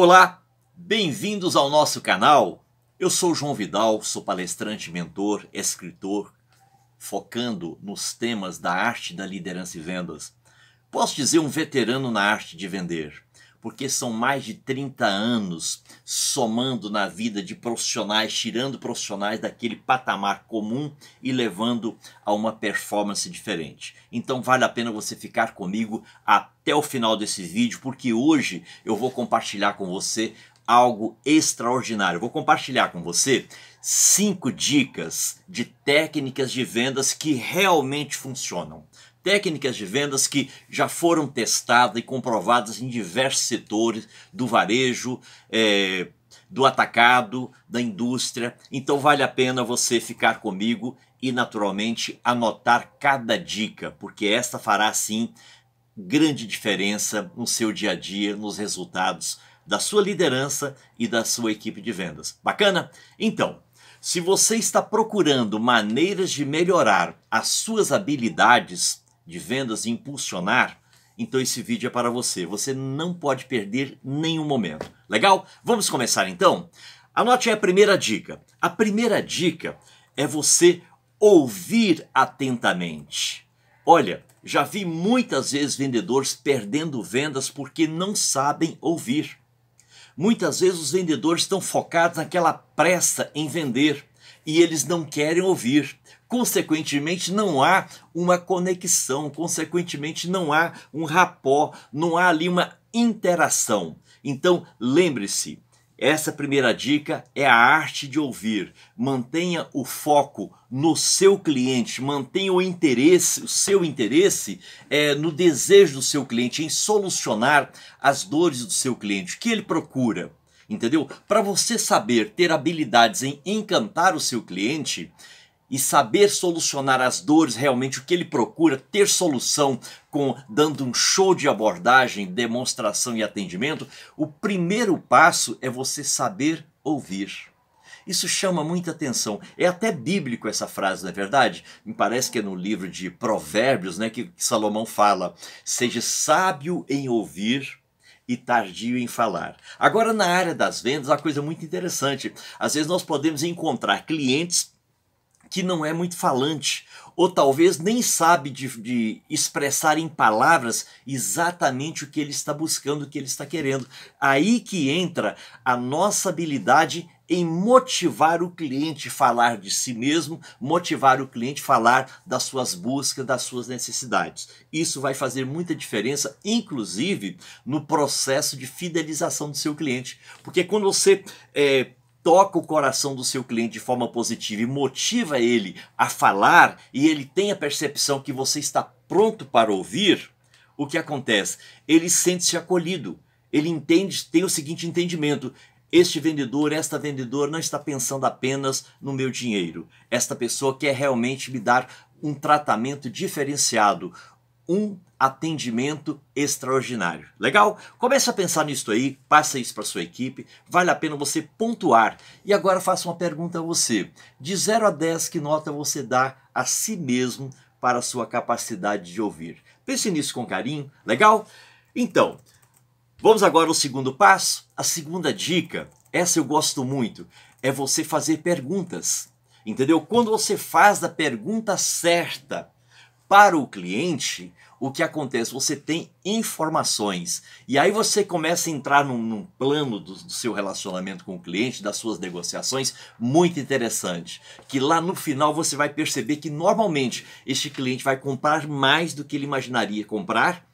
Olá, bem-vindos ao nosso canal. Eu sou João Vidal, sou palestrante, mentor, escritor, focando nos temas da arte da liderança e vendas. Posso dizer um veterano na arte de vender porque são mais de 30 anos somando na vida de profissionais, tirando profissionais daquele patamar comum e levando a uma performance diferente. Então vale a pena você ficar comigo até o final desse vídeo, porque hoje eu vou compartilhar com você algo extraordinário. Eu vou compartilhar com você cinco dicas de técnicas de vendas que realmente funcionam técnicas de vendas que já foram testadas e comprovadas em diversos setores do varejo, é, do atacado, da indústria. Então vale a pena você ficar comigo e, naturalmente, anotar cada dica, porque esta fará sim grande diferença no seu dia a dia, nos resultados da sua liderança e da sua equipe de vendas. Bacana? Então, se você está procurando maneiras de melhorar as suas habilidades, de vendas e impulsionar, então esse vídeo é para você. Você não pode perder nenhum momento. Legal? Vamos começar então? Anote a primeira dica. A primeira dica é você ouvir atentamente. Olha, já vi muitas vezes vendedores perdendo vendas porque não sabem ouvir. Muitas vezes os vendedores estão focados naquela pressa em vender e eles não querem ouvir. Consequentemente, não há uma conexão, consequentemente, não há um rapó, não há ali uma interação. Então, lembre-se, essa primeira dica é a arte de ouvir. Mantenha o foco no seu cliente, mantenha o interesse, o seu interesse é, no desejo do seu cliente, em solucionar as dores do seu cliente, o que ele procura. Entendeu? Para você saber ter habilidades em encantar o seu cliente, e saber solucionar as dores realmente o que ele procura ter solução com dando um show de abordagem, demonstração e atendimento, o primeiro passo é você saber ouvir. Isso chama muita atenção. É até bíblico essa frase, não é verdade? Me parece que é no livro de Provérbios, né, que Salomão fala: "Seja sábio em ouvir e tardio em falar. Agora, na área das vendas, a coisa é muito interessante. Às vezes nós podemos encontrar clientes que não é muito falante, ou talvez nem sabe de, de, expressar em palavras exatamente o que ele está buscando, o que ele está querendo. Aí que entra a nossa habilidade em motivar o cliente a falar de si mesmo, motivar o cliente a falar das suas buscas, das suas necessidades. Isso vai fazer muita diferença, inclusive no processo de fidelização do seu cliente, porque quando você é, toca o coração do seu cliente de forma positiva e motiva ele a falar e ele tem a percepção que você está pronto para ouvir, o que acontece? Ele sente-se acolhido. Ele entende, tem o seguinte entendimento: este vendedor, esta vendedora não está pensando apenas no meu dinheiro. Esta pessoa quer realmente me dar um tratamento diferenciado, um atendimento extraordinário. Legal? Começa a pensar nisso aí, passa isso para sua equipe, vale a pena você pontuar. E agora faço uma pergunta a você. De 0 a 10, que nota você dá a si mesmo para a sua capacidade de ouvir? Pense nisso com carinho, legal? Então, vamos agora ao segundo passo. A segunda dica, essa eu gosto muito, é você fazer perguntas. Entendeu? Quando você faz a pergunta certa para o cliente, o que acontece? Você tem informações. E aí você começa a entrar num, num plano do, do, seu relacionamento com o cliente, das suas negociações, muito interessante. Que lá no final você vai perceber que normalmente este cliente vai comprar mais do que ele imaginaria comprar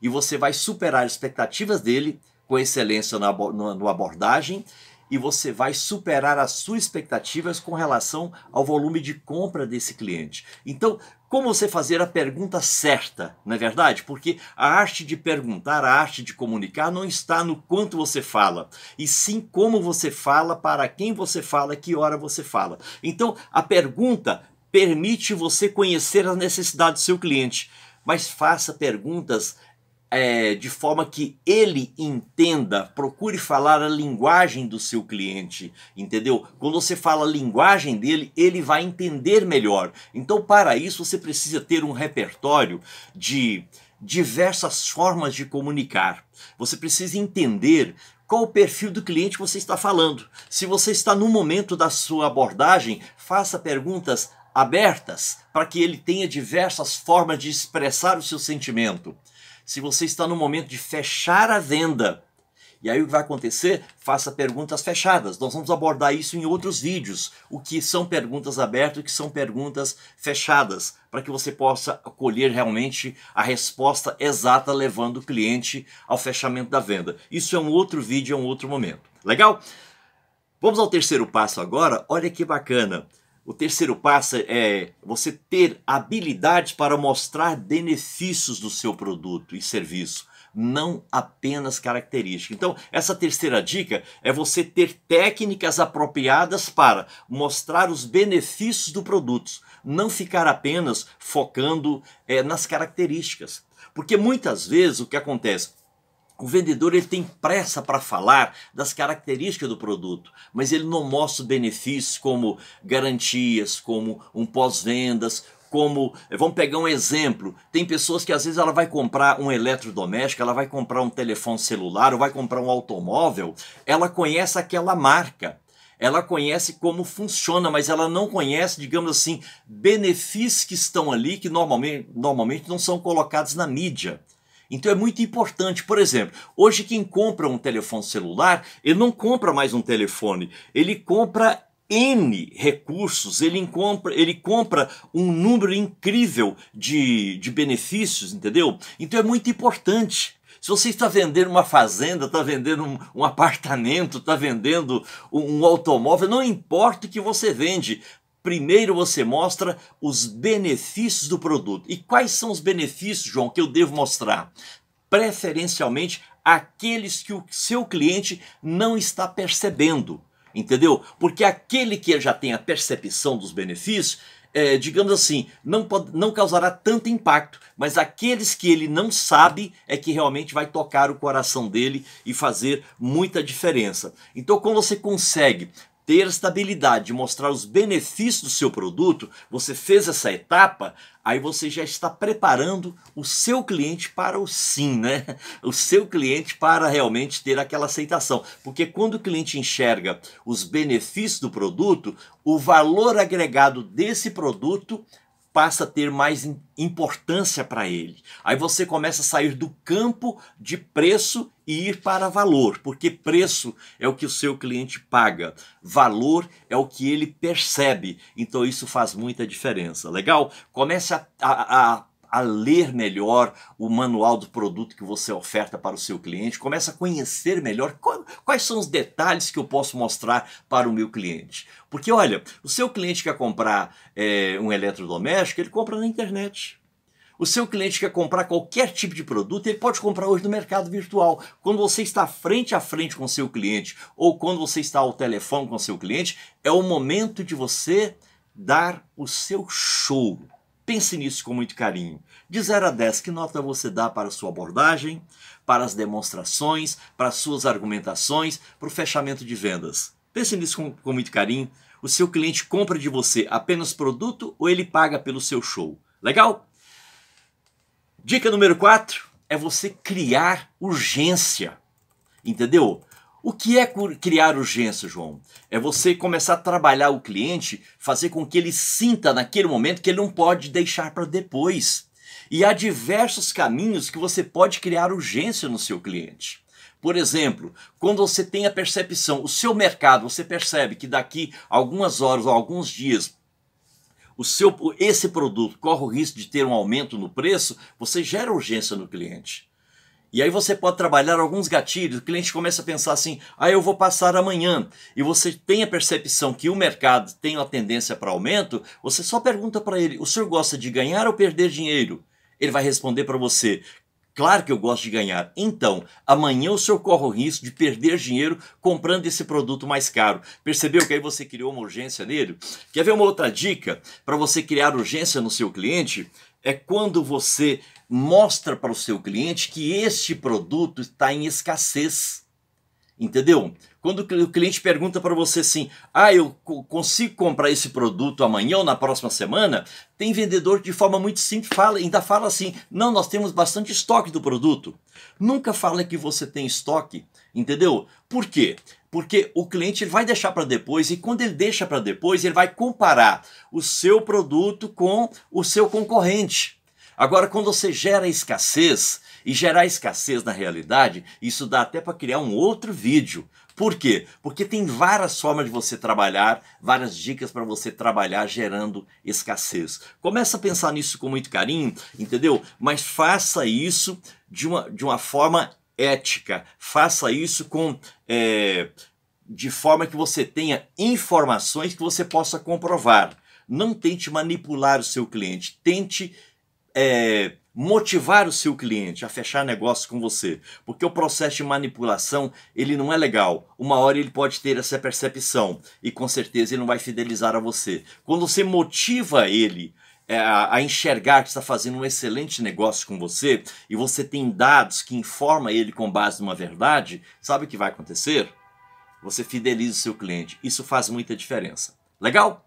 e você vai superar as expectativas dele com excelência na, na, na abordagem e você vai superar as suas expectativas com relação ao volume de compra desse cliente. Então, como você fazer a pergunta certa, não é verdade? Porque a arte de perguntar, a arte de comunicar não está no quanto você fala, e sim como você fala, para quem você fala, que hora você fala. Então, a pergunta permite você conhecer as necessidades do seu cliente, mas faça perguntas é, de forma que ele entenda, procure falar a linguagem do seu cliente, entendeu? Quando você fala a linguagem dele, ele vai entender melhor. Então, para isso, você precisa ter um repertório de diversas formas de comunicar. Você precisa entender qual o perfil do cliente que você está falando. Se você está no momento da sua abordagem, faça perguntas abertas para que ele tenha diversas formas de expressar o seu sentimento se você está no momento de fechar a venda, e aí o que vai acontecer? Faça perguntas fechadas. Nós vamos abordar isso em outros vídeos. O que são perguntas abertas e o que são perguntas fechadas, para que você possa colher realmente a resposta exata levando o cliente ao fechamento da venda. Isso é um outro vídeo, é um outro momento. Legal? Vamos ao terceiro passo agora. Olha que bacana. O terceiro passo é você ter habilidade para mostrar benefícios do seu produto e serviço, não apenas características. Então, essa terceira dica é você ter técnicas apropriadas para mostrar os benefícios do produto, não ficar apenas focando é, nas características. Porque muitas vezes o que acontece? O vendedor ele tem pressa para falar das características do produto, mas ele não mostra benefícios como garantias, como um pós-vendas, como, eh, vamos pegar um exemplo, tem pessoas que às vezes ela vai comprar um eletrodoméstico, ela vai comprar um telefone celular, ou vai comprar um automóvel, ela conhece aquela marca, ela conhece como funciona, mas ela não conhece, digamos assim, benefícios que estão ali que normalmente, normalmente não são colocados na mídia. Então é muito importante, por exemplo, hoje quem compra um telefone celular, ele não compra mais um telefone, ele compra N recursos, ele compra, ele compra um número incrível de, de benefícios, entendeu? Então é muito importante. Se você está vendendo uma fazenda, está vendendo um, um apartamento, está vendendo um, um automóvel, não importa o que você vende, primeiro você mostra os benefícios do produto. E quais são os benefícios, João, que eu devo mostrar? Preferencialmente aqueles que o seu cliente não está percebendo, entendeu? Porque aquele que já tem a percepção dos benefícios, é, digamos assim, não, pode, não causará tanto impacto, mas aqueles que ele não sabe é que realmente vai tocar o coração dele e fazer muita diferença. Então, quando você consegue ter estabilidade, mostrar os benefícios do seu produto, você fez essa etapa, aí você já está preparando o seu cliente para o sim, né? O seu cliente para realmente ter aquela aceitação. Porque quando o cliente enxerga os benefícios do produto, o valor agregado desse produto passa a ter mais importância para ele. Aí você começa a sair do campo de preço e ir para valor, porque preço é o que o seu cliente paga, valor é o que ele percebe. Então isso faz muita diferença. Legal? Comece a, a, a a ler melhor o manual do produto que você oferta para o seu cliente, começa a conhecer melhor quais são os detalhes que eu posso mostrar para o meu cliente. Porque olha, o seu cliente quer comprar é, um eletrodoméstico, ele compra na internet. O seu cliente quer comprar qualquer tipo de produto, ele pode comprar hoje no mercado virtual. Quando você está frente a frente com o seu cliente ou quando você está ao telefone com o seu cliente, é o momento de você dar o seu show Pense nisso com muito carinho. De 0 a 10, que nota você dá para a sua abordagem, para as demonstrações, para as suas argumentações, para o fechamento de vendas? Pense nisso com, com muito carinho. O seu cliente compra de você apenas produto ou ele paga pelo seu show? Legal? Dica número 4 é você criar urgência. Entendeu? O que é criar urgência, João? É você começar a trabalhar o cliente, fazer com que ele sinta naquele momento que ele não pode deixar para depois. E há diversos caminhos que você pode criar urgência no seu cliente. Por exemplo, quando você tem a percepção, o seu mercado, você percebe que daqui algumas horas ou alguns dias o seu esse produto corre o risco de ter um aumento no preço, você gera urgência no cliente. E aí você pode trabalhar alguns gatilhos, o cliente começa a pensar assim, ah, eu vou passar amanhã, e você tem a percepção que o mercado tem uma tendência para aumento, você só pergunta para ele, o senhor gosta de ganhar ou perder dinheiro? Ele vai responder para você, Claro que eu gosto de ganhar. Então, amanhã o senhor corre o risco de perder dinheiro comprando esse produto mais caro. Percebeu que aí você criou uma urgência nele? Quer ver uma outra dica para você criar urgência no seu cliente? é quando você mostra para o seu cliente que este produto está em escassez. Entendeu? Quando o cliente pergunta para você assim: "Ah, eu consigo comprar esse produto amanhã ou na próxima semana?", tem vendedor que de forma muito simples fala, ainda fala assim: "Não, nós temos bastante estoque do produto". Nunca fala que você tem estoque, entendeu? Por quê? porque o cliente ele vai deixar para depois e quando ele deixa para depois, ele vai comparar o seu produto com o seu concorrente. Agora, quando você gera escassez, e gerar escassez na realidade, isso dá até para criar um outro vídeo, por quê? Porque tem várias formas de você trabalhar, várias dicas para você trabalhar gerando escassez. Começa a pensar nisso com muito carinho, entendeu? Mas faça isso de uma, de uma forma ética. Faça isso com. É, de forma que você tenha informações que você possa comprovar. Não tente manipular o seu cliente, tente é, motivar o seu cliente a fechar negócio com você, porque o processo de manipulação ele não é legal. Uma hora ele pode ter essa percepção e com certeza ele não vai fidelizar a você. Quando você motiva ele é, a enxergar que está fazendo um excelente negócio com você e você tem dados que informa ele com base numa verdade, sabe o que vai acontecer? Você fideliza o seu cliente. Isso faz muita diferença. Legal?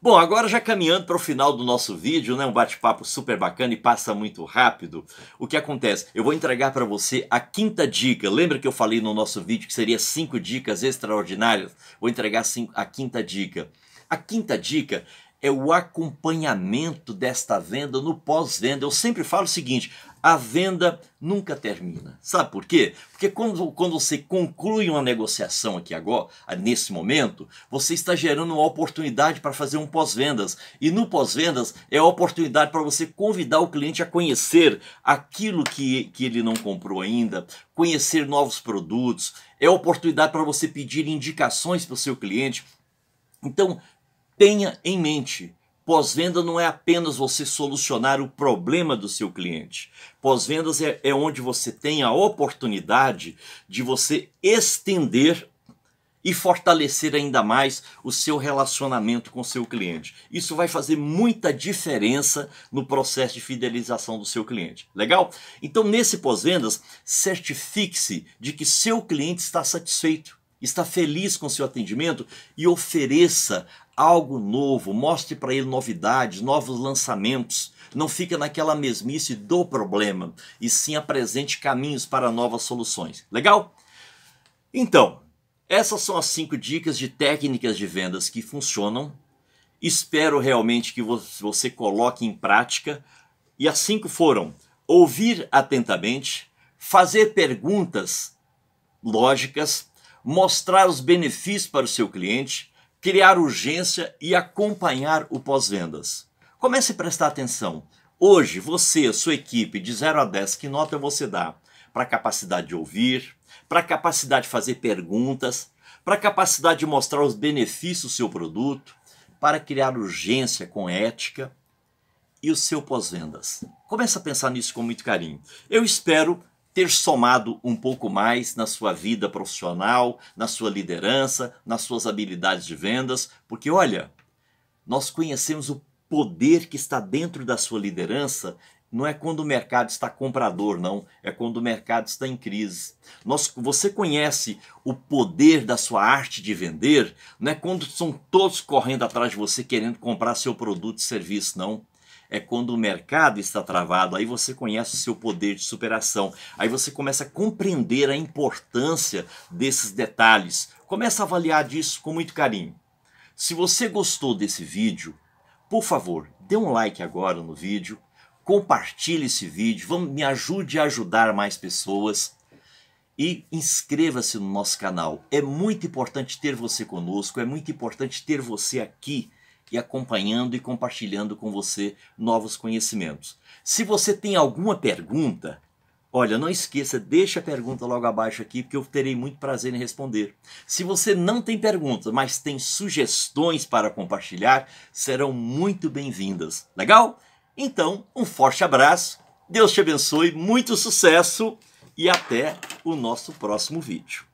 Bom, agora já caminhando para o final do nosso vídeo, né, um bate-papo super bacana e passa muito rápido. O que acontece? Eu vou entregar para você a quinta dica. Lembra que eu falei no nosso vídeo que seria cinco dicas extraordinárias? Vou entregar a quinta dica. A quinta dica é o acompanhamento desta venda no pós-venda. Eu sempre falo o seguinte: a venda nunca termina. Sabe por quê? Porque quando, quando você conclui uma negociação aqui agora, ah, nesse momento, você está gerando uma oportunidade para fazer um pós-vendas. E no pós-vendas é a oportunidade para você convidar o cliente a conhecer aquilo que, que ele não comprou ainda, conhecer novos produtos, é a oportunidade para você pedir indicações para o seu cliente. Então, Tenha em mente, pós-venda não é apenas você solucionar o problema do seu cliente. Pós-vendas é, é onde você tem a oportunidade de você estender e fortalecer ainda mais o seu relacionamento com o seu cliente. Isso vai fazer muita diferença no processo de fidelização do seu cliente. Legal? Então, nesse pós-vendas, certifique-se de que seu cliente está satisfeito, está feliz com seu atendimento e ofereça algo novo, mostre para ele novidades, novos lançamentos. Não fica naquela mesmice do problema, e sim apresente caminhos para novas soluções. Legal? Então, essas são as cinco dicas de técnicas de vendas que funcionam. Espero realmente que você coloque em prática. E as cinco foram: ouvir atentamente, fazer perguntas lógicas, mostrar os benefícios para o seu cliente, criar urgência e acompanhar o pós-vendas. Comece a prestar atenção. Hoje, você, sua equipe, de 0 a 10, que nota você dá para a capacidade de ouvir, para a capacidade de fazer perguntas, para a capacidade de mostrar os benefícios do seu produto, para criar urgência com ética e o seu pós-vendas. Comece a pensar nisso com muito carinho. Eu espero ter somado um pouco mais na sua vida profissional, na sua liderança, nas suas habilidades de vendas, porque olha, nós conhecemos o poder que está dentro da sua liderança não é quando o mercado está comprador, não. É quando o mercado está em crise. Nós, você conhece o poder da sua arte de vender, não é quando são todos correndo atrás de você querendo comprar seu produto e serviço, não é quando o mercado está travado, aí você conhece o seu poder de superação, aí você começa a compreender a importância desses detalhes, começa a avaliar disso com muito carinho. Se você gostou desse vídeo, por favor, dê um like agora no vídeo, compartilhe esse vídeo, vamos, me ajude a ajudar mais pessoas e inscreva-se no nosso canal. É muito importante ter você conosco, é muito importante ter você aqui e acompanhando e compartilhando com você novos conhecimentos. Se você tem alguma pergunta, Olha, não esqueça, deixa a pergunta logo abaixo aqui, porque eu terei muito prazer em responder. Se você não tem pergunta, mas tem sugestões para compartilhar, serão muito bem-vindas. Legal? Então, um forte abraço, Deus te abençoe, muito sucesso e até o nosso próximo vídeo.